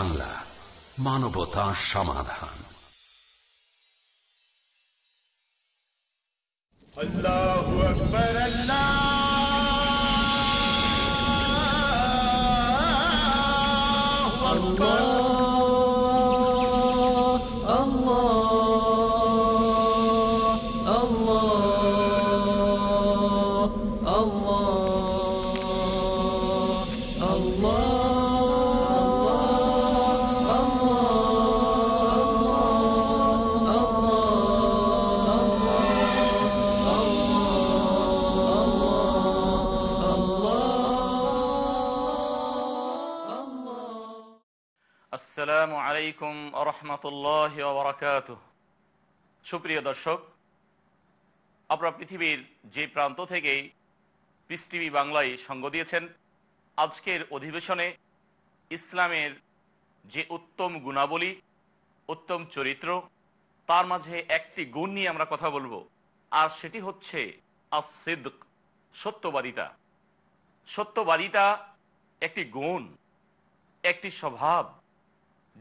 বাংলা মানবতা সমাধান আল্লাহ সুপ্রিয় দর্শক আপনারা পৃথিবীর যে প্রান্ত থেকেই পিস টিভি বাংলায় সঙ্গ দিয়েছেন আজকের অধিবেশনে ইসলামের যে উত্তম গুণাবলী উত্তম চরিত্র তার মাঝে একটি গুণ নিয়ে আমরা কথা বলবো আর সেটি হচ্ছে আসিদ সত্যবাদিতা সত্যবাদিতা একটি গুণ একটি স্বভাব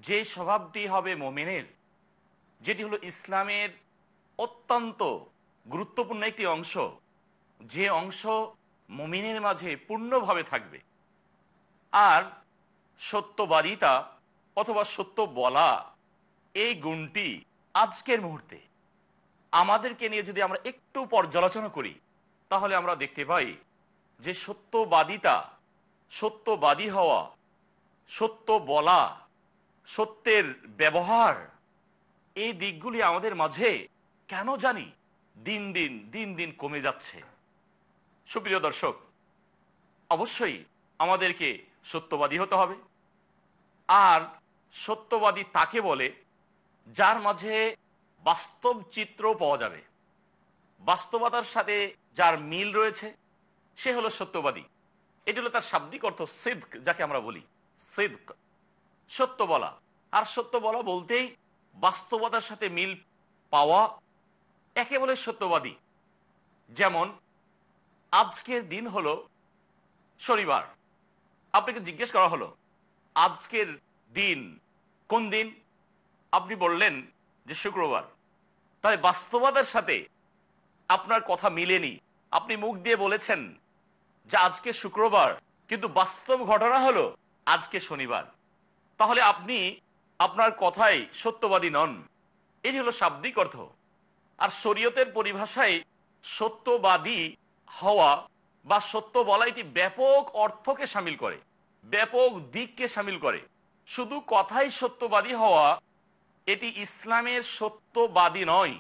যে স্বভাবটি হবে মোমেনের যেটি হলো ইসলামের অত্যন্ত গুরুত্বপূর্ণ একটি অংশ যে অংশ মমিনের মাঝে পূর্ণভাবে থাকবে আর সত্যবাদিতা অথবা সত্য বলা এই গুণটি আজকের মুহূর্তে আমাদেরকে নিয়ে যদি আমরা একটু পর্যালোচনা করি তাহলে আমরা দেখতে পাই যে সত্যবাদিতা সত্যবাদী হওয়া সত্য বলা সত্যের ব্যবহার এই দিকগুলি আমাদের মাঝে কেন জানি দিন দিন দিন দিন কমে যাচ্ছে সুপ্রিয় দর্শক অবশ্যই আমাদেরকে সত্যবাদী হতে হবে আর সত্যবাদী তাকে বলে যার মাঝে বাস্তব চিত্র পাওয়া যাবে বাস্তবতার সাথে যার মিল রয়েছে সে হলো সত্যবাদী এটি হলো তার শাব্দিক অর্থ সিদ্ক যাকে আমরা বলি সিদ্ক সত্য বলা আর সত্য বলা বলতেই বাস্তবতার সাথে মিল পাওয়া একে বলে সত্যবাদী যেমন আজকের দিন হলো শনিবার আপনাকে জিজ্ঞেস করা হলো আজকের দিন কোন দিন আপনি বললেন যে শুক্রবার তাই বাস্তবতার সাথে আপনার কথা মিলেনি আপনি মুখ দিয়ে বলেছেন যে আজকে শুক্রবার কিন্তু বাস্তব ঘটনা হলো আজকে শনিবার তাহলে আপনি আপনার কথাই সত্যবাদী নন এটি হলো শাব্দিক অর্থ আর শরীয়তের পরিভাষায় সত্যবাদী হওয়া বা সত্য বলা এটি ব্যাপক অর্থকে সামিল করে ব্যাপক দিককে সামিল করে শুধু কথাই সত্যবাদী হওয়া এটি ইসলামের সত্যবাদী নয়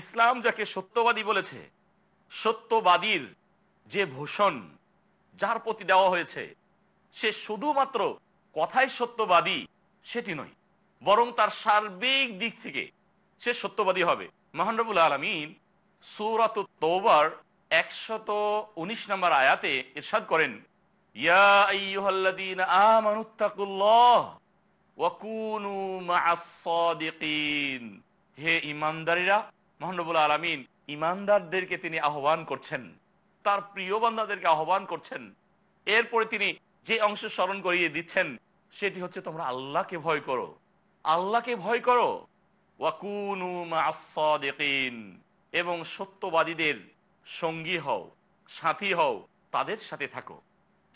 ইসলাম যাকে সত্যবাদী বলেছে সত্যবাদীর যে ভূষণ যার প্রতি দেওয়া হয়েছে সে শুধুমাত্র কথাই সত্যবাদী সেটি নয় বরং তার সার্বিক দিক থেকে সে সত্যবাদী হবে মহানবুল আলমিন সৌরাত তোবার একশত উনিশ নম্বর আয়াতে ইরশাদ করেন হে ইমানদারীরা মহানবুল আলমিন ইমানদারদেরকে তিনি আহ্বান করছেন তার প্রিয় বান্দাদেরকে আহ্বান করছেন এরপরে তিনি যে অংশ স্মরণ করিয়ে দিচ্ছেন সেটি হচ্ছে তোমরা আল্লাহকে ভয় করো আল্লাহকে ভয় করো এবং সত্যবাদীদের সঙ্গী হও সাথী হও তাদের সাথে থাকো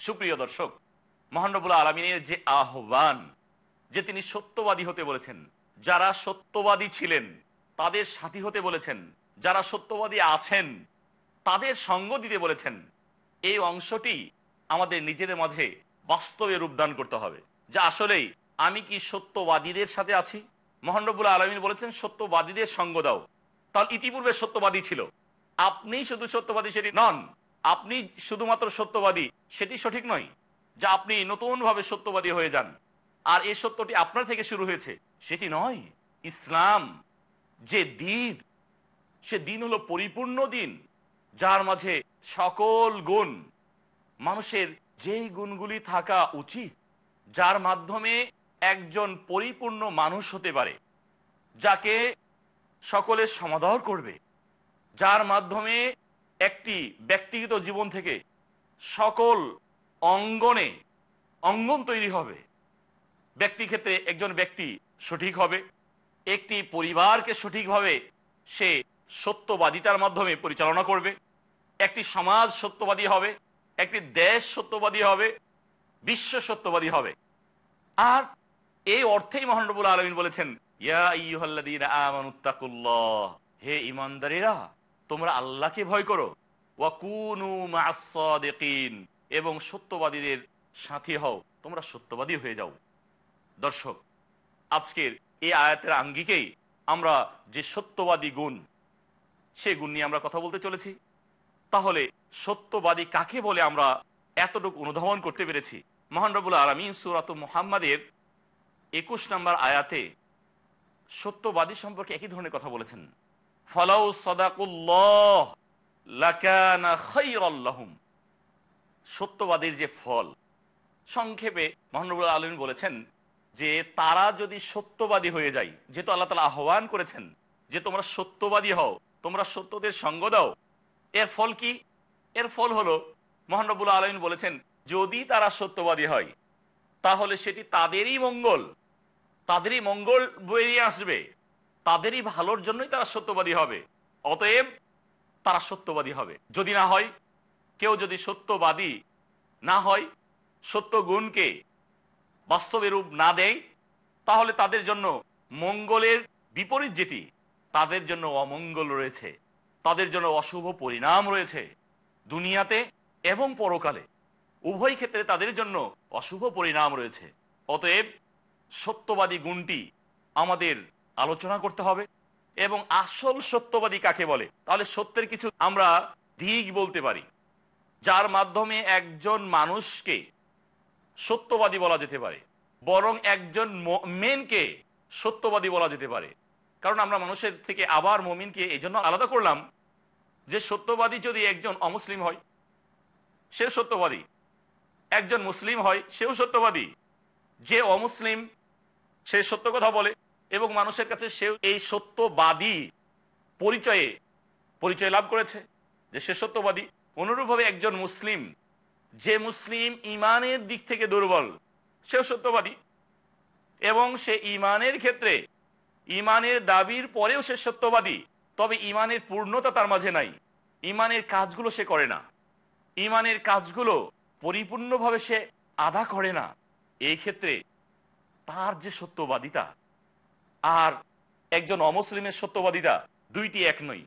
সুপ্রিয় দর্শক মহানবুল আলমিনের যে আহ্বান যে তিনি সত্যবাদী হতে বলেছেন যারা সত্যবাদী ছিলেন তাদের সাথী হতে বলেছেন যারা সত্যবাদী আছেন তাদের সঙ্গ দিতে বলেছেন এই অংশটি আমাদের নিজেদের মাঝে বাস্তবে রূপদান করতে হবে যে আসলেই আমি কি সত্যবাদীদের সাথে আছি মহানবুল্লাহ আলমিন বলেছেন সত্যবাদীদের সঙ্গ দাও তাহলে ইতিপূর্বে সত্যবাদী ছিল আপনি শুধু সত্যবাদী সেটি নন আপনি শুধুমাত্র সত্যবাদী সেটি সঠিক নয় যে আপনি নতুনভাবে সত্যবাদী হয়ে যান আর এই সত্যটি আপনার থেকে শুরু হয়েছে সেটি নয় ইসলাম যে দিন সে দিন হলো পরিপূর্ণ দিন যার মাঝে সকল গুণ মানুষের যেই গুণগুলি থাকা উচিত যার মাধ্যমে একজন পরিপূর্ণ মানুষ হতে পারে যাকে সকলের সমাদর করবে যার মাধ্যমে একটি ব্যক্তিগত জীবন থেকে সকল অঙ্গনে অঙ্গন তৈরি হবে ব্যক্তি ক্ষেত্রে একজন ব্যক্তি সঠিক হবে একটি পরিবারকে সঠিকভাবে সে সত্যবাদিতার মাধ্যমে পরিচালনা করবে একটি সমাজ সত্যবাদী হবে একটি দেশ সত্যবাদী হবে বিশ্ব সত্যবাদী হবে আর এই অর্থেই মহানবুল আলমিন বলেছেন হে ইমানদারিরা তোমরা আল্লাহকে ভয় করো এবং সত্যবাদীদের সাথী হও তোমরা সত্যবাদী হয়ে যাও দর্শক আজকের এই আয়াতের আঙ্গিকেই আমরা যে সত্যবাদী গুণ সে গুণ নিয়ে আমরা কথা বলতে চলেছি তাহলে সত্যবাদী কাকে বলে আমরা এতটুকু অনুধাবন করতে পেরেছি মহানরবুল আলমিন সুরাত মোহাম্মদের একুশ নম্বর আয়াতে সত্যবাদী সম্পর্কে একই ধরনের কথা বলেছেন ফলাউ সদাকুল্লাহ সত্যবাদীর যে ফল সংক্ষেপে মহানবুল আলম বলেছেন যে তারা যদি সত্যবাদী হয়ে যায় যেহেতু আল্লাহ তালা আহ্বান করেছেন যে তোমরা সত্যবাদী হও তোমরা সত্যদের সঙ্গ দাও এর ফল কি এর ফল হলো মহানবুল্লা আলমিন বলেছেন যদি তারা সত্যবাদী হয় তাহলে সেটি তাদেরই মঙ্গল তাদেরই মঙ্গল বেরিয়ে আসবে তাদেরই ভালোর জন্যই তারা সত্যবাদী হবে অতএব তারা সত্যবাদী হবে যদি না হয় কেউ যদি সত্যবাদী না হয় সত্য গুণকে বাস্তবে রূপ না দেয় তাহলে তাদের জন্য মঙ্গলের বিপরীত যেটি তাদের জন্য অমঙ্গল রয়েছে তাদের জন্য অশুভ পরিণাম রয়েছে দুনিয়াতে এবং পরকালে উভয় ক্ষেত্রে তাদের জন্য অশুভ পরিণাম রয়েছে অতএব সত্যবাদী গুণটি আমাদের আলোচনা করতে হবে এবং আসল সত্যবাদী কাকে বলে তাহলে সত্যের কিছু আমরা দিক বলতে পারি যার মাধ্যমে একজন মানুষকে সত্যবাদী বলা যেতে পারে বরং একজন মেনকে সত্যবাদী বলা যেতে পারে কারণ আমরা মানুষের থেকে আবার মমিনকে এই জন্য আলাদা করলাম যে সত্যবাদী যদি একজন অমুসলিম হয় সে সত্যবাদী একজন মুসলিম হয় সেও সত্যবাদী যে অমুসলিম সে সত্য কথা বলে এবং মানুষের কাছে সেও এই সত্যবাদী পরিচয়ে পরিচয় লাভ করেছে যে সে সত্যবাদী অনুরূপভাবে একজন মুসলিম যে মুসলিম ইমানের দিক থেকে দুর্বল সেও সত্যবাদী এবং সে ইমানের ক্ষেত্রে ইমানের দাবির পরেও সে সত্যবাদী তবে ইমানের পূর্ণতা তার মাঝে নাই ইমানের কাজগুলো সে করে না ইমানের কাজগুলো পরিপূর্ণভাবে সে আধা করে না এই ক্ষেত্রে তার যে সত্যবাদিতা আর একজন অমুসলিমের সত্যবাদিতা দুইটি এক নই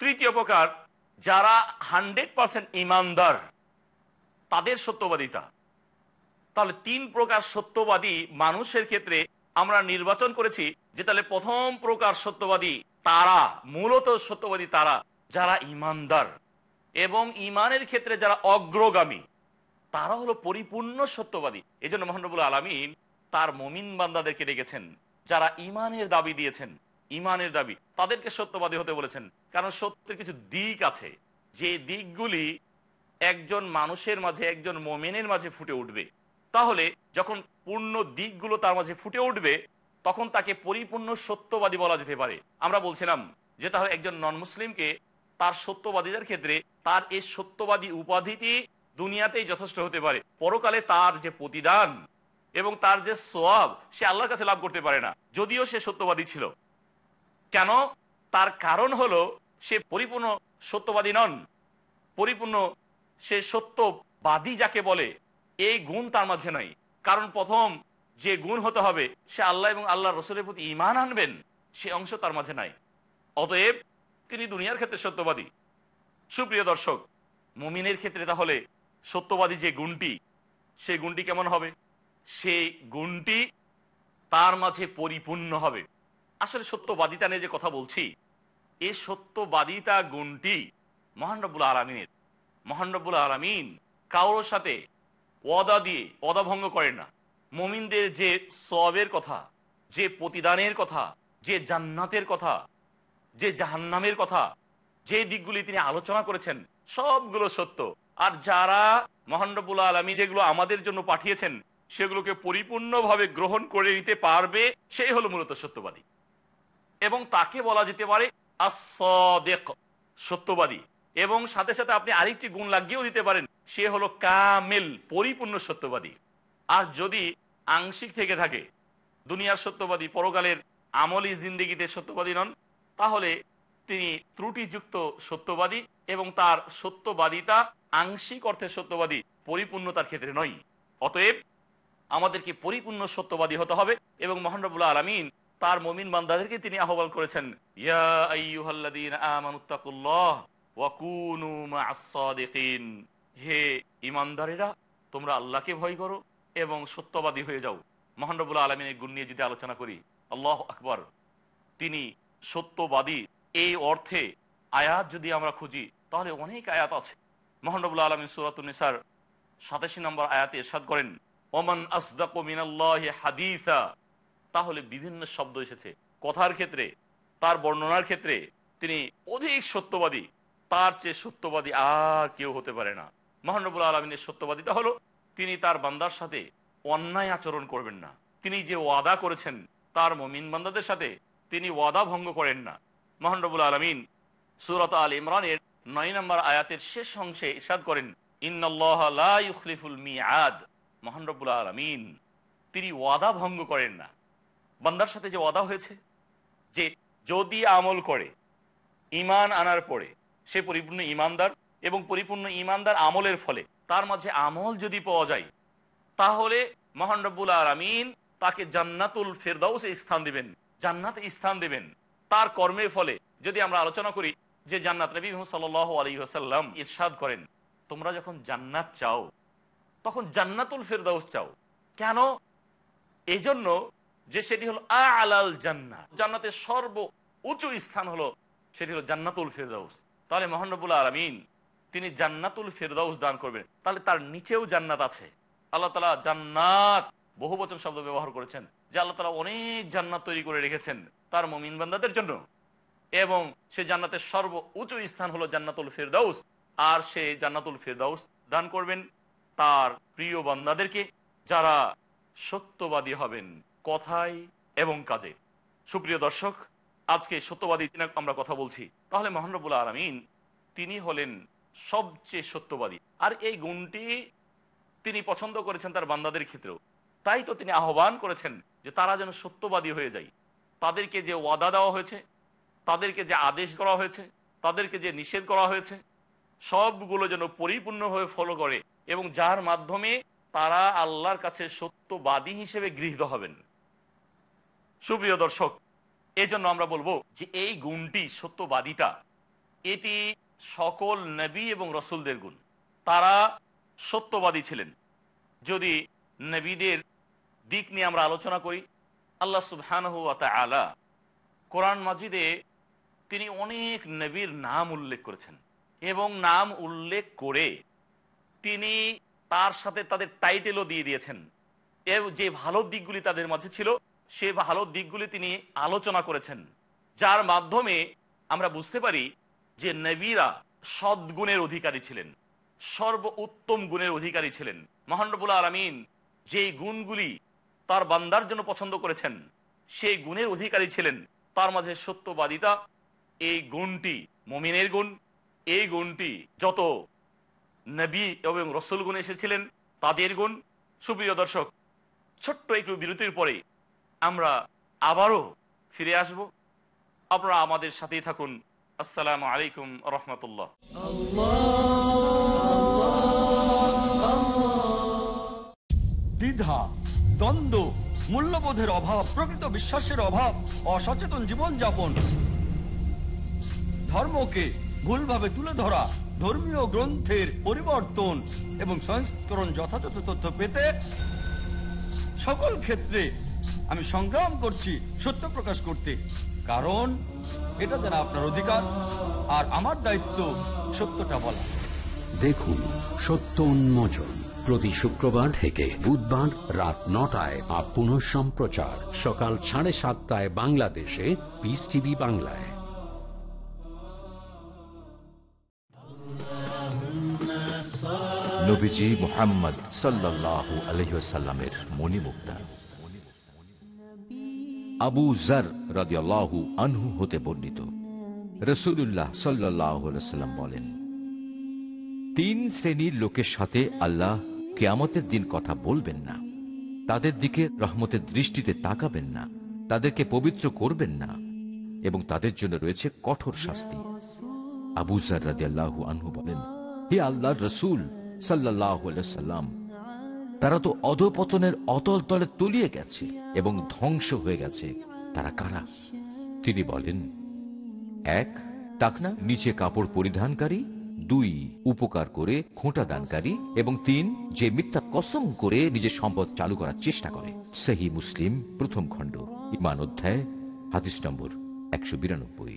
তৃতীয় প্রকার যারা হান্ড্রেড পারসেন্ট ইমানদার তাদের সত্যবাদিতা তাহলে তিন প্রকার সত্যবাদী মানুষের ক্ষেত্রে আমরা নির্বাচন করেছি যে তাহলে প্রথম প্রকার সত্যবাদী তারা মূলত সত্যবাদী তারা যারা ইমানদার এবং ইমানের ক্ষেত্রে যারা অগ্রগামী তারা হলো পরিপূর্ণ সত্যবাদী এই জন্য মহানবুল আলমিন তার মমিন বান্দাদেরকে ডেকেছেন যারা ইমানের দাবি দিয়েছেন ইমানের দাবি তাদেরকে সত্যবাদী হতে বলেছেন কারণ সত্যের কিছু দিক আছে যে দিকগুলি একজন মানুষের মাঝে একজন মোমেনের মাঝে ফুটে উঠবে তাহলে যখন পূর্ণ দিকগুলো তার মাঝে ফুটে উঠবে তখন তাকে পরিপূর্ণ সত্যবাদী বলা যেতে পারে আমরা বলছিলাম যে তাহলে একজন নন মুসলিমকে তার সত্যবাদীদের ক্ষেত্রে তার এই সত্যবাদী উপাধিটি দুনিয়াতেই যথেষ্ট হতে পারে পরকালে তার যে প্রতিদান এবং তার যে সোয়াব সে আল্লাহর কাছে লাভ করতে পারে না যদিও সে সত্যবাদী ছিল কেন তার কারণ হলো সে পরিপূর্ণ সত্যবাদী নন পরিপূর্ণ সে সত্যবাদী যাকে বলে এই গুণ তার মাঝে নাই কারণ প্রথম যে গুণ হতে হবে সে আল্লাহ এবং আল্লাহ রসুলের প্রতি ইমান আনবেন সে অংশ তার মাঝে নাই অতএব তিনি দুনিয়ার ক্ষেত্রে সত্যবাদী সুপ্রিয় দর্শক মুমিনের ক্ষেত্রে তাহলে সত্যবাদী যে গুণটি সেই গুণটি কেমন হবে সেই গুণটি তার মাঝে পরিপূর্ণ হবে আসলে সত্যবাদিতা নিয়ে যে কথা বলছি এ সত্যবাদিতা গুণটি মহানরবুল আলমিনের মহানরবুল আলমিন কারোর সাথে পদা দিয়ে পদাভঙ্গ ভঙ্গ করেন না মমিনদের যে সবের কথা যে প্রতিদানের কথা যে জান্নাতের কথা যে জাহান্নামের কথা যে দিকগুলি তিনি আলোচনা করেছেন সবগুলো সত্য আর যারা মহানরবুল আলমী যেগুলো আমাদের জন্য পাঠিয়েছেন সেগুলোকে পরিপূর্ণভাবে গ্রহণ করে নিতে পারবে সেই হলো মূলত সত্যবাদী এবং তাকে বলা যেতে পারে সত্যবাদী এবং সাথে সাথে আপনি আরেকটি গুণ লাগিয়েও দিতে পারেন সে হলো কামেল পরিপূর্ণ সত্যবাদী আর যদি আংশিক থেকে থাকে দুনিয়ার সত্যবাদী পরকালের আমলি জিন্দিগিতে সত্যবাদী নন তাহলে তিনি ত্রুটিযুক্ত সত্যবাদী এবং তার সত্যবাদিতা আংশিক অর্থে সত্যবাদী পরিপূর্ণতার ক্ষেত্রে নয় অতএব আমাদেরকে পরিপূর্ণ সত্যবাদী হতে হবে এবং মহানবুল্লাহ আলমিন তার মমিন বান্দাদেরকে তিনি আহ্বান করেছেন হে ইমানদারেরা তোমরা আল্লাহকে ভয় করো এবং সত্যবাদী হয়ে যাও মহানবুল আলমিনের গুণ নিয়ে যদি আলোচনা করি আল্লাহ আকবর তিনি সত্যবাদী এই অর্থে আয়াত যদি আমরা খুঁজি তাহলে অনেক আয়াত আছে মহানবুল আলমী সুরাতনিসার সাতাশি নম্বর আয়াতে এরশাদ করেন ওমান আসদাক হাদিসা তাহলে বিভিন্ন শব্দ এসেছে কথার ক্ষেত্রে তার বর্ণনার ক্ষেত্রে তিনি অধিক সত্যবাদী তার চেয়ে সত্যবাদী আর কেউ হতে পারে না মহানবুল আলমিনের সত্যবাদীটা হলো তিনি তার বান্দার সাথে অন্যায় আচরণ করবেন না তিনি যে ওয়াদা করেছেন তার মমিন বান্দাদের সাথে তিনি ওয়াদা ভঙ্গ করেন না মহানরবুল আলমিন সুরত আল ইমরানের নয় নম্বর আয়াতের শেষ অংশে ইসাদ করেন ইন্নআল্লাহলিফুল মিয়াদ মহানরবুল আলমিন তিনি ওয়াদা ভঙ্গ করেন না বান্দার সাথে যে ওয়াদা হয়েছে যে যদি আমল করে ইমান আনার পরে সে পরিপূর্ণ ইমানদার এবং পরিপূর্ণ ইমানদার আমলের ফলে তার মাঝে আমল যদি পাওয়া যায় তাহলে মহান রব্বুল তাকে জান্নাতুল ফেরদাউসে স্থান দিবেন জান্নাতে স্থান দিবেন তার কর্মের ফলে যদি আমরা আলোচনা করি যে জান্নাত নবী সাল আলী আসাল্লাম ইরশাদ করেন তোমরা যখন জান্নাত চাও তখন জান্নাতুল ফেরদাউস চাও কেন এই জন্য যে সেটি হলো আলাল জান্নাত জান্নাতের সর্ব উঁচু স্থান হলো সেটি হলো জান্নাতুল ফেরদাউস তাহলে মোহানবুল আলমিন তিনি জান্নাতুল ফেরদাউস দান করবেন তাহলে তার নিচেও জান্নাত আছে আল্লাহ তালা জান্নাত বহু বচন শব্দ ব্যবহার করেছেন যে আল্লাহ তালা অনেক জান্নাত তৈরি করে রেখেছেন তার মমিন বান্দাদের জন্য এবং সে জান্নাতের সর্ব উঁচু স্থান হলো জান্নাতুল ফেরদাউস আর সে জান্নাতুল ফেরদাউস দান করবেন তার প্রিয় বান্দাদেরকে যারা সত্যবাদী হবেন কথায় এবং কাজে সুপ্রিয় দর্শক আজকে সত্যবাদী আমরা কথা বলছি তাহলে মহানরবুল আলমিন তিনি হলেন সবচেয়ে সত্যবাদী আর এই গুণটি তিনি পছন্দ করেছেন তার বান্দাদের ক্ষেত্রেও তাই তো তিনি আহ্বান করেছেন যে তারা যেন সত্যবাদী হয়ে যায় তাদেরকে যে ওয়াদা দেওয়া হয়েছে তাদেরকে যে আদেশ করা হয়েছে তাদেরকে যে নিষেধ করা হয়েছে সবগুলো যেন পরিপূর্ণভাবে ফলো করে এবং যার মাধ্যমে তারা আল্লাহর কাছে সত্যবাদী হিসেবে গৃহীত হবেন সুপ্রিয় দর্শক এজন্য আমরা বলবো যে এই গুণটি সত্যবাদীটা এটি সকল নবী এবং রসুলদের গুণ তারা সত্যবাদী ছিলেন যদি নবীদের দিক নিয়ে আমরা আলোচনা করি আল্লাহ সুবহানহ আলা কোরআন মাজিদে তিনি অনেক নবীর নাম উল্লেখ করেছেন এবং নাম উল্লেখ করে তিনি তার সাথে তাদের টাইটেলও দিয়ে দিয়েছেন যে ভালো দিকগুলি তাদের মাঝে ছিল সে ভালো দিকগুলি তিনি আলোচনা করেছেন যার মাধ্যমে আমরা বুঝতে পারি যে নবীরা সদ্গুণের অধিকারী ছিলেন সর্ব উত্তম গুণের অধিকারী ছিলেন আর আলমিন যে গুণগুলি তার বান্দার জন্য পছন্দ করেছেন সেই গুণের অধিকারী ছিলেন তার মাঝে সত্যবাদিতা এই গুণটি মমিনের গুণ এই গুণটি যত নবী এবং রসুল গুণ এসেছিলেন তাদের গুণ সুপ্রিয় দর্শক ছোট্ট একটু বিরতির পরে আমরা আবারও ফিরে আসব আপনারা আমাদের সাথেই থাকুন আসসালামু আলাইকুম রহমতুল্লাহ দ্বিধা দ্বন্দ্ব মূল্যবোধের অভাব প্রকৃত বিশ্বাসের অভাব অসচেতন জীবনযাপন ধর্মকে ভুলভাবে তুলে ধরা ধর্মীয় গ্রন্থের পরিবর্তন এবং সংস্করণ যথাযথ তথ্য পেতে সকল ক্ষেত্রে আমি সংগ্রাম করছি সত্য প্রকাশ করতে কারণ এটা আপনার অধিকার আর আমার দায়িত্ব সত্যটা বলা দেখুন সত্য উন্মোচন প্রতি শুক্রবার থেকে বুধবার রাত নটায় আর পুনঃ সম্প্রচার সকাল সাড়ে সাতটায় বাংলাদেশে পিস টিভি বাংলায় নবীজি মোহাম্মদ সাল্লাহ আলহিসাল্লামের মণিমুক্তা আবু জার রাহু আনহু হতে বর্ণিত রসুল্লাহ সাল্লাম বলেন তিন শ্রেণীর লোকের সাথে আল্লাহ কেয়ামতের দিন কথা বলবেন না তাদের দিকে রহমতের দৃষ্টিতে তাকাবেন না তাদেরকে পবিত্র করবেন না এবং তাদের জন্য রয়েছে কঠোর শাস্তি আবু জার রাদিয়াল্লাহু আনহু বলেন হে আল্লাহ রসুল সাল্লাহ সাল্লাম তারা তো অধপতনের অতল তলে তলিয়ে গেছে এবং ধ্বংস হয়ে গেছে তারা কারা তিনি বলেন এক টাকনা নিচে কাপড় পরিধানকারী দুই উপকার করে খোঁটা দানকারী এবং তিন যে মিথ্যা কসম করে নিজের সম্পদ চালু করার চেষ্টা করে সেহি মুসলিম প্রথম খণ্ড ইমান অধ্যায় হাদিস নম্বর একশো বিরানব্বই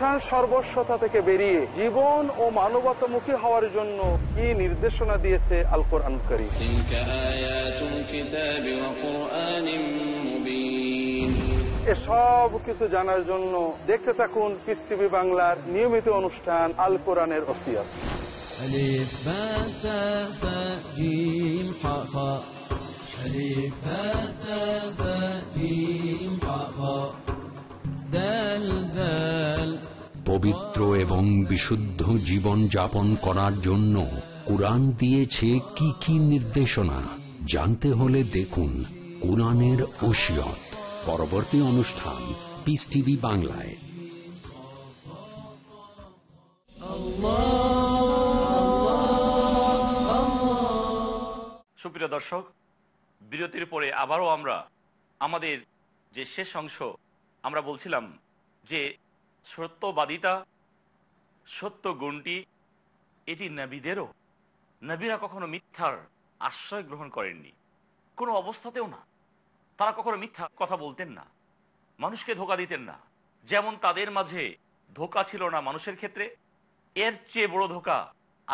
অনুষ্ঠান সর্বস্বতা থেকে বেরিয়ে জীবন ও মানবতামুখী হওয়ার জন্য কি নির্দেশনা দিয়েছে আল কোরআন করিম কিছু জানার জন্য দেখতে থাকুন পিস টিভি বাংলার নিয়মিত অনুষ্ঠান আল কোরআনের অসিয়াত ألف পবিত্র এবং বিশুদ্ধ জীবন যাপন করার জন্য কোরআন দিয়েছে কি কি নির্দেশনা জানতে হলে দেখুন কোরআনের ওসিয়ত পরবর্তী অনুষ্ঠান পিস টিভি বাংলায় সুপ্রিয় দর্শক বিরতির পরে আবারও আমরা আমাদের যে শেষ অংশ আমরা বলছিলাম যে সত্যবাদিতা সত্য গুণটি এটি নবীদেরও নাবিরা কখনো মিথ্যার আশ্রয় গ্রহণ করেননি কোনো অবস্থাতেও না তারা কখনো মিথ্যা কথা বলতেন না মানুষকে ধোকা দিতেন না যেমন তাদের মাঝে ধোকা ছিল না মানুষের ক্ষেত্রে এর চেয়ে বড় ধোকা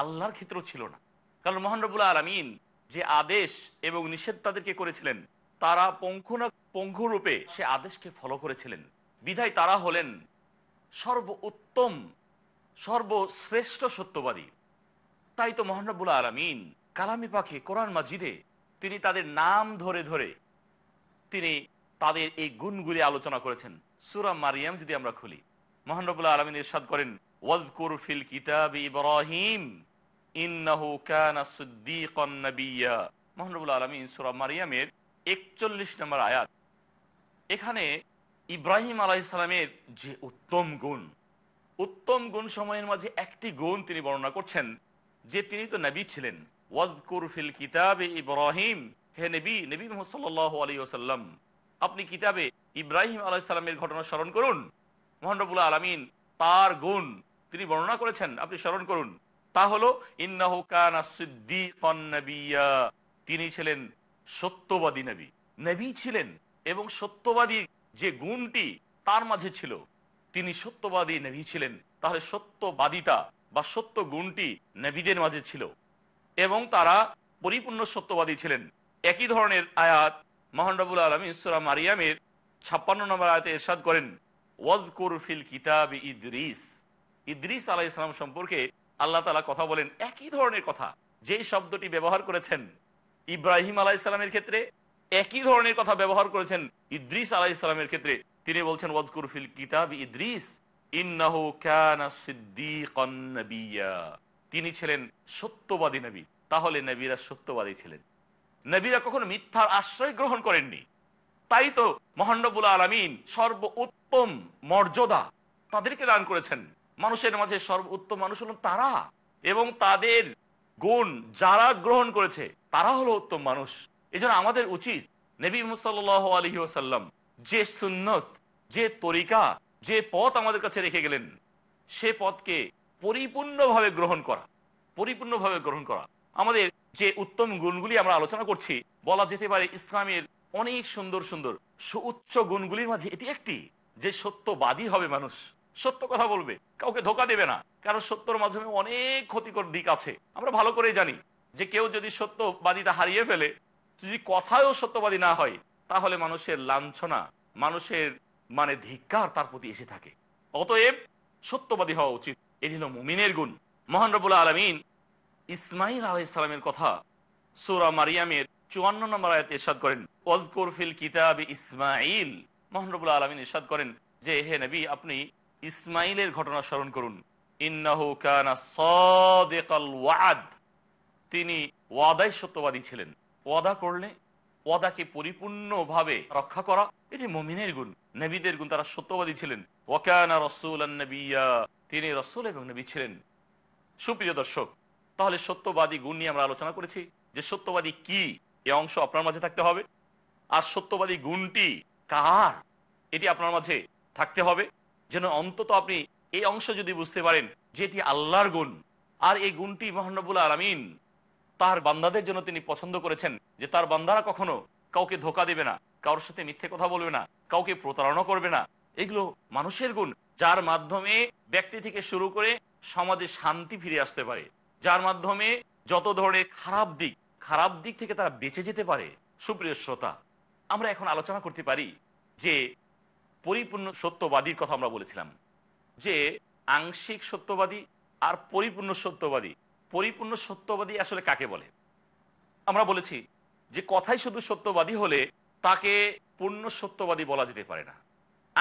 আল্লাহর ক্ষেত্রেও ছিল না কারণ মহানরবুল্লা আলমিন যে আদেশ এবং নিষেধ তাদেরকে করেছিলেন তারা পঙ্খু না সে আদেশকে ফলো করেছিলেন বিধায় তারা হলেন সর্ব উত্তম সর্বশ্রেষ্ঠ সত্যবাদী তাই তো মোহানবুল আলমিন কালামি পাখি কোরআন মাজিদে তিনি তাদের নাম ধরে ধরে তিনি তাদের এই গুণগুলি আলোচনা করেছেন সুরা মারিয়াম যদি আমরা খুলি মহানবুল আলমিন ইরশাদ করেন ওয়াজকুর ফিল কিতাব ইব্রাহিম ইন্নাহু আলমিন সুরা মারিয়ামের একচল্লিশ নম্বর আয়াত এখানে ইব্রাহিম আলাইসালামের যে উত্তম গুণ উত্তম গুণ সময়ের মাঝে একটি গুণ তিনি বর্ণনা করছেন যে তিনি তো নবী ছিলেন ওয়াজকুর ফিল কিতাবে ইব্রাহিম হে নবী নবী মোহাম্মদ আলী ওসাল্লাম আপনি কিতাবে ইব্রাহিম আলাইসাল্লামের ঘটনা স্মরণ করুন মোহানবুল আলমিন তার গুণ তিনি বর্ণনা করেছেন আপনি স্মরণ করুন তা হলো ইন্নাহকানা তিনি ছিলেন সত্যবাদী নবী নবী ছিলেন এবং সত্যবাদী যে গুণটি তার মাঝে ছিল তিনি সত্যবাদী নেভি ছিলেন তাহলে সত্যবাদিতা বা সত্য গুণটি নেভিদের মাঝে ছিল এবং তারা পরিপূর্ণ সত্যবাদী ছিলেন একই ধরনের আয়াত মহানরবুল আলম ইসরা মারিয়ামের ছাপ্পান্ন নম্বর আয়াতে এরশাদ করেন ওয়াজ কুরফিল কিতাব ইদ্রিস ইদ্রিস আলাহ ইসলাম সম্পর্কে আল্লাহ তালা কথা বলেন একই ধরনের কথা যেই শব্দটি ব্যবহার করেছেন ইব্রাহিম আলাহ ইসলামের ক্ষেত্রে একই ধরনের কথা ব্যবহার করেছেন ইদ্রিস আলাহ ইসলামের ক্ষেত্রে তিনি বলছেন ওয়দকুরফিল কিতাব ইদ্রিস তিনি ছিলেন সত্যবাদী নবী তাহলে নবীরা সত্যবাদী ছিলেন নবীরা কখনো মিথ্যার আশ্রয় গ্রহণ করেননি তাই তো মহানবুল আলমিন সর্ব উত্তম মর্যাদা তাদেরকে দান করেছেন মানুষের মাঝে সর্ব উত্তম মানুষ হল তারা এবং তাদের গুণ যারা গ্রহণ করেছে তারা হলো উত্তম মানুষ এজন্য আমাদের উচিত নবী মুসাল আলহি ওসাল্লাম যে সুন্নত যে তরিকা যে পথ আমাদের কাছে রেখে গেলেন সে পথকে পরিপূর্ণভাবে গ্রহণ করা পরিপূর্ণভাবে গ্রহণ করা আমাদের যে উত্তম গুণগুলি আমরা আলোচনা করছি বলা যেতে পারে ইসলামের অনেক সুন্দর সুন্দর সুউচ্চ গুণগুলির মাঝে এটি একটি যে সত্যবাদী হবে মানুষ সত্য কথা বলবে কাউকে ধোকা দেবে না কারণ সত্যর মাধ্যমে অনেক ক্ষতিকর দিক আছে আমরা ভালো করে জানি যে কেউ যদি সত্যবাদীটা হারিয়ে ফেলে যদি কথায়ও সত্যবাদী না হয় তাহলে মানুষের লাঞ্ছনা মানুষের মানে ধিক্কার তার প্রতি এসে থাকে অতএব সত্যবাদী হওয়া উচিত এটি হল মুমিনের গুণ মহান রবুল্লা আলমিন ইসমাইল আলাইসালামের কথা সুরা মারিয়ামের চুয়ান্ন নম্বর আয়াত ইসাদ করেন ফিল কিতাব ইসমাইল মহান রবুল আলমিন ইসাদ করেন যে হে নবী আপনি ইসমাইলের ঘটনা স্মরণ করুন ইন্নাহু কানা ওয়াদ তিনি ওয়াদাই সত্যবাদী ছিলেন ওয়াদা করলে ওয়াদাকে পরিপূর্ণভাবে রক্ষা করা এটি মমিনের গুণ নবীদের গুণ তারা সত্যবাদী ছিলেন ওয়াকানা রসুল তিনি রসুল এবং নবী ছিলেন সুপ্রিয় দর্শক তাহলে সত্যবাদী গুণ নিয়ে আমরা আলোচনা করেছি যে সত্যবাদী কি এ অংশ আপনার মাঝে থাকতে হবে আর সত্যবাদী গুণটি কার এটি আপনার মাঝে থাকতে হবে যেন অন্তত আপনি এই অংশ যদি বুঝতে পারেন যে এটি আল্লাহর গুণ আর এই গুণটি মহানবুল আলমিন তার বান্দাদের জন্য তিনি পছন্দ করেছেন যে তার বান্দারা কখনো কাউকে ধোকা দেবে না কারোর সাথে মিথ্যে কথা বলবে না কাউকে প্রতারণা করবে না এগুলো মানুষের গুণ যার মাধ্যমে ব্যক্তি থেকে শুরু করে সমাজে শান্তি ফিরে আসতে পারে যার মাধ্যমে যত ধরনের খারাপ দিক খারাপ দিক থেকে তারা বেঁচে যেতে পারে সুপ্রিয় শ্রোতা আমরা এখন আলোচনা করতে পারি যে পরিপূর্ণ সত্যবাদীর কথা আমরা বলেছিলাম যে আংশিক সত্যবাদী আর পরিপূর্ণ সত্যবাদী পরিপূর্ণ সত্যবাদী আসলে কাকে বলে আমরা বলেছি যে কথাই শুধু সত্যবাদী হলে তাকে পূর্ণ সত্যবাদী বলা যেতে পারে না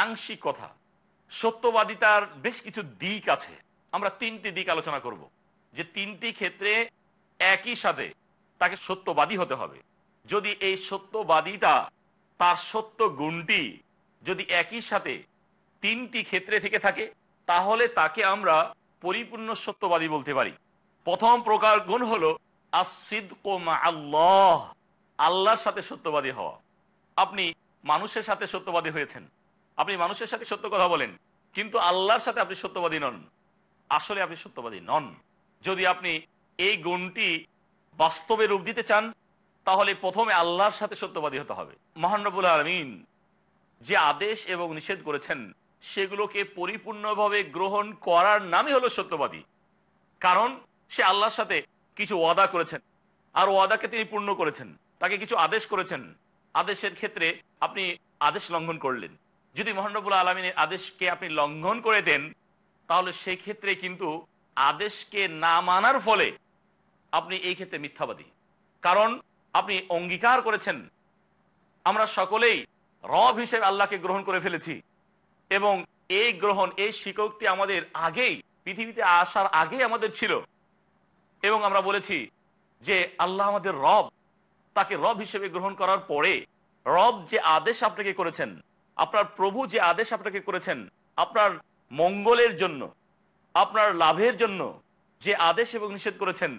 আংশিক কথা সত্যবাদিতার বেশ কিছু দিক আছে আমরা তিনটি দিক আলোচনা করব যে তিনটি ক্ষেত্রে একই সাথে তাকে সত্যবাদী হতে হবে যদি এই সত্যবাদিতা তার সত্য গুণটি যদি একই সাথে তিনটি ক্ষেত্রে থেকে থাকে তাহলে তাকে আমরা পরিপূর্ণ সত্যবাদী বলতে পারি প্রথম প্রকার গুণ হলো আসিদ কোমা আল্লাহ আল্লাহর সাথে সত্যবাদী হওয়া আপনি মানুষের সাথে সত্যবাদী হয়েছেন আপনি মানুষের সাথে সত্য কথা বলেন কিন্তু আল্লাহর সাথে আপনি সত্যবাদী নন আসলে আপনি সত্যবাদী নন যদি আপনি এই গুণটি বাস্তবে রূপ দিতে চান তাহলে প্রথমে আল্লাহর সাথে সত্যবাদী হতে হবে মহানবুল আলমিন যে আদেশ এবং নিষেধ করেছেন সেগুলোকে পরিপূর্ণভাবে গ্রহণ করার নামই হলো সত্যবাদী কারণ সে আল্লাহর সাথে কিছু ওয়াদা করেছেন আর ওয়াদাকে তিনি পূর্ণ করেছেন তাকে কিছু আদেশ করেছেন আদেশের ক্ষেত্রে আপনি আদেশ লঙ্ঘন করলেন যদি মহানবুল আলমিনের আদেশকে আপনি লঙ্ঘন করে দেন তাহলে সেই ক্ষেত্রে কিন্তু আদেশকে না মানার ফলে আপনি এই ক্ষেত্রে মিথ্যাবাদী কারণ আপনি অঙ্গীকার করেছেন আমরা সকলেই রব হিসেবে আল্লাহকে গ্রহণ করে ফেলেছি এবং এই গ্রহণ এই শিকক্তি আমাদের আগেই পৃথিবীতে আসার আগেই আমাদের ছিল এবং আমরা বলেছি যে আল্লাহ আমাদের রব তাকে রব হিসেবে গ্রহণ করার পরে রব যে আদেশ আপনাকে করেছেন আপনার প্রভু যে আদেশ আপনাকে করেছেন আপনার মঙ্গলের জন্য আপনার লাভের জন্য যে আদেশ এবং নিষেধ করেছেন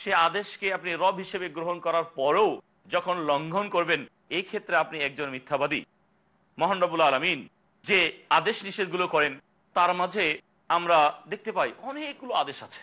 সে আদেশকে আপনি রব হিসেবে গ্রহণ করার পরেও যখন লঙ্ঘন করবেন এই ক্ষেত্রে আপনি একজন মিথ্যাবাদী মহানবুল আলমিন যে আদেশ নিষেধগুলো করেন তার মাঝে আমরা দেখতে পাই অনেকগুলো আদেশ আছে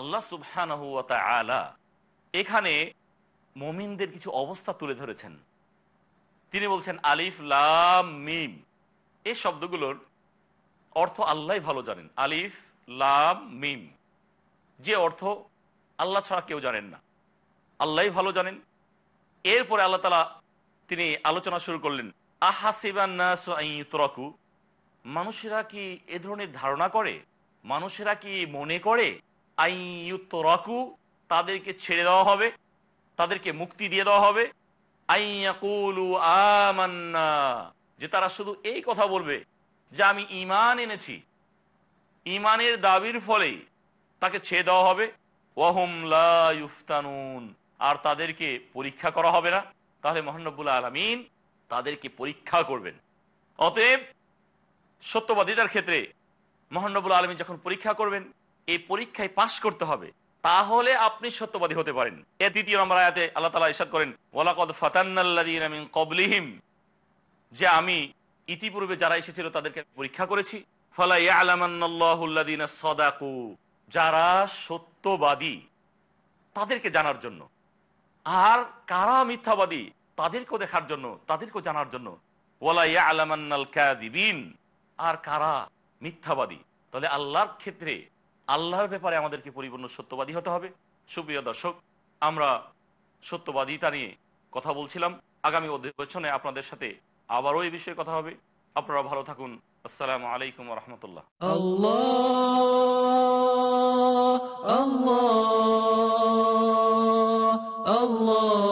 আল্লাহ সুবহান আলা এখানে মমিনদের কিছু অবস্থা তুলে ধরেছেন তিনি বলছেন আলিফ লাম মিম এই শব্দগুলোর অর্থ আল্লাহ ভালো জানেন আলিফ লাম মিম যে অর্থ আল্লাহ ছাড়া কেউ জানেন না আল্লাহ ভালো জানেন এরপরে আল্লাহ তালা তিনি আলোচনা শুরু করলেন আহাসিবান্নাসু মানুষেরা কি এ ধরনের ধারণা করে মানুষেরা কি মনে করে রাকু তাদেরকে ছেড়ে দেওয়া হবে তাদেরকে মুক্তি দিয়ে দেওয়া হবে আমান্না যে তারা শুধু এই কথা বলবে যে আমি ইমান এনেছি ইমানের দাবির ফলে তাকে ছেড়ে দেওয়া হবে ওয়াহুমলা ইউফতানুন আর তাদেরকে পরীক্ষা করা হবে না তাহলে মোহানবুল আলমিন তাদেরকে পরীক্ষা করবেন অতএব সত্যবাদিতার ক্ষেত্রে মোহানবুল আলমিন যখন পরীক্ষা করবেন এই পরীক্ষায় পাশ করতে হবে তাহলে আপনি সত্যবাদী হতে পারেন এ দ্বিতীয় নম্বর আয়াতে আল্লাহ তালা ইসাদ করেন ওয়ালাকদ ফাতান্নাল্লাদিন কবলিহিম যে আমি ইতিপূর্বে যারা এসেছিল তাদেরকে পরীক্ষা করেছি ফলাই আলামান্নাল্লাহুল্লাদিন সদাকু যারা সত্যবাদী তাদেরকে জানার জন্য আর কারা মিথ্যাবাদী তাদেরকেও দেখার জন্য তাদেরকেও জানার জন্য ওয়ালাই আলামান্নাল কাদিবিন আর কারা মিথ্যাবাদী তাহলে আল্লাহর ক্ষেত্রে আল্লাহর ব্যাপারে আমাদেরকে পরিপূর্ণ সত্যবাদী হতে হবে সুপ্রিয় দর্শক আমরা সত্যবাদিতা নিয়ে কথা বলছিলাম আগামী অধিবেশনে আপনাদের সাথে আবারও এই বিষয়ে কথা হবে আপনারা ভালো থাকুন আসসালামু আলাইকুম রহমতুল্লাহ আল্লাহ আল্লাহ আল্লাহ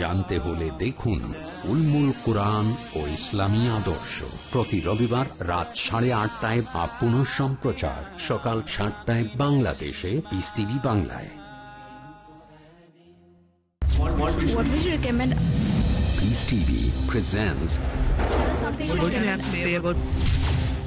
জানতে হলে দেখুন উলমুল কোরআন ও ইসলামী আদর্শ প্রতি রবিবার রাত সাড়ে আটটায় বা পুনঃ সম্প্রচার সকাল সাতটায় বাংলাদেশে পিস টিভি বাংলায় What would you recommend? Peace TV presents. What do you have to say about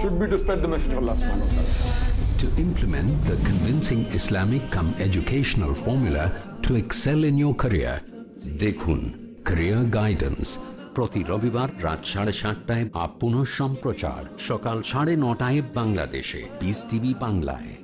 should be to spread the message of Allah subhanahu wa ta'ala. To implement the convincing Islamic come educational formula to excel in your career, dekhun Career Guidance প্রতি রবিবার রাত সাড়ে সাতটায় up পুনঃ সম্প্রচার সকাল সাড়ে নটায় বাংলাদেশে বিস টিভি বাংলায়